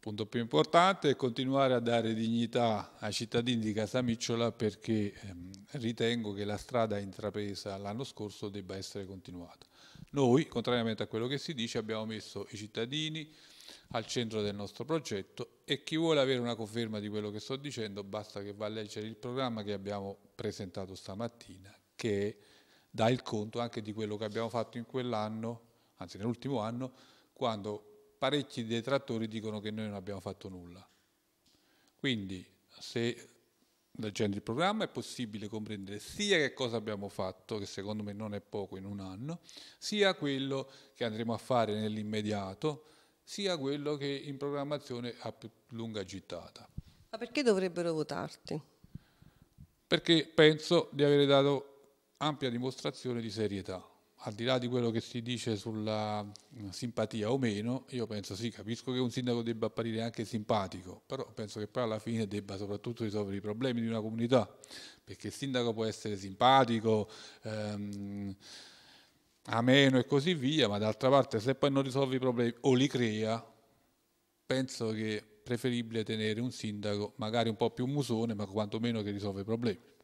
punto più importante è continuare a dare dignità ai cittadini di Casamicciola perché ehm, ritengo che la strada intrapresa l'anno scorso debba essere continuata. Noi, contrariamente a quello che si dice, abbiamo messo i cittadini al centro del nostro progetto e chi vuole avere una conferma di quello che sto dicendo basta che va a leggere il programma che abbiamo presentato stamattina che dà il conto anche di quello che abbiamo fatto in quell'anno, anzi nell'ultimo anno, quando parecchi detrattori dicono che noi non abbiamo fatto nulla. Quindi, se leggendo il programma è possibile comprendere sia che cosa abbiamo fatto, che secondo me non è poco in un anno, sia quello che andremo a fare nell'immediato, sia quello che in programmazione ha più lunga gittata. Ma perché dovrebbero votarti? Perché penso di avere dato ampia dimostrazione di serietà al di là di quello che si dice sulla mm, simpatia o meno, io penso sì, capisco che un sindaco debba apparire anche simpatico, però penso che poi alla fine debba soprattutto risolvere i problemi di una comunità, perché il sindaco può essere simpatico, ehm, ameno e così via, ma d'altra parte se poi non risolve i problemi o li crea, penso che è preferibile tenere un sindaco magari un po' più musone, ma quantomeno che risolve i problemi.